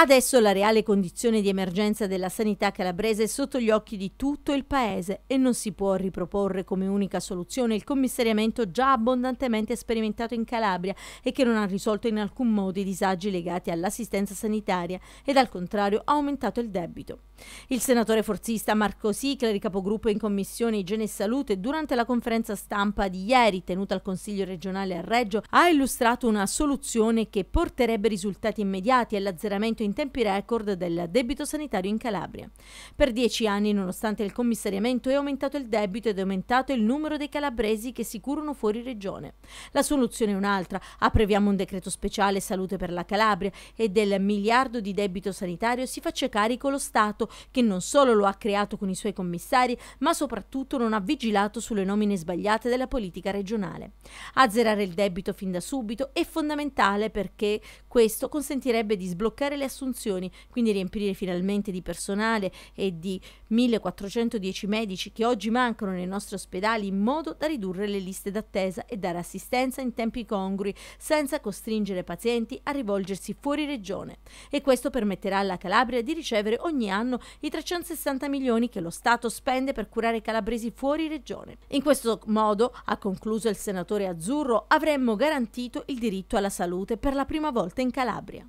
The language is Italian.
Adesso la reale condizione di emergenza della sanità calabrese è sotto gli occhi di tutto il paese e non si può riproporre come unica soluzione il commissariamento già abbondantemente sperimentato in Calabria e che non ha risolto in alcun modo i disagi legati all'assistenza sanitaria ed al contrario ha aumentato il debito. Il senatore forzista Marco Sicler, capogruppo in Commissione Igiene e Salute, durante la conferenza stampa di ieri tenuta al Consiglio regionale a Reggio, ha illustrato una soluzione che porterebbe risultati immediati all'azzeramento in in tempi record del debito sanitario in Calabria. Per dieci anni, nonostante il commissariamento, è aumentato il debito ed è aumentato il numero dei calabresi che si curano fuori regione. La soluzione è un'altra. Apreviamo un decreto speciale salute per la Calabria e del miliardo di debito sanitario si faccia carico lo Stato, che non solo lo ha creato con i suoi commissari, ma soprattutto non ha vigilato sulle nomine sbagliate della politica regionale. Azzerare il debito fin da subito è fondamentale perché questo consentirebbe di sbloccare le assunzioni assunzioni, quindi riempire finalmente di personale e di 1410 medici che oggi mancano nei nostri ospedali in modo da ridurre le liste d'attesa e dare assistenza in tempi congrui, senza costringere pazienti a rivolgersi fuori regione. E questo permetterà alla Calabria di ricevere ogni anno i 360 milioni che lo Stato spende per curare i calabresi fuori regione. In questo modo, ha concluso il senatore Azzurro, avremmo garantito il diritto alla salute per la prima volta in Calabria.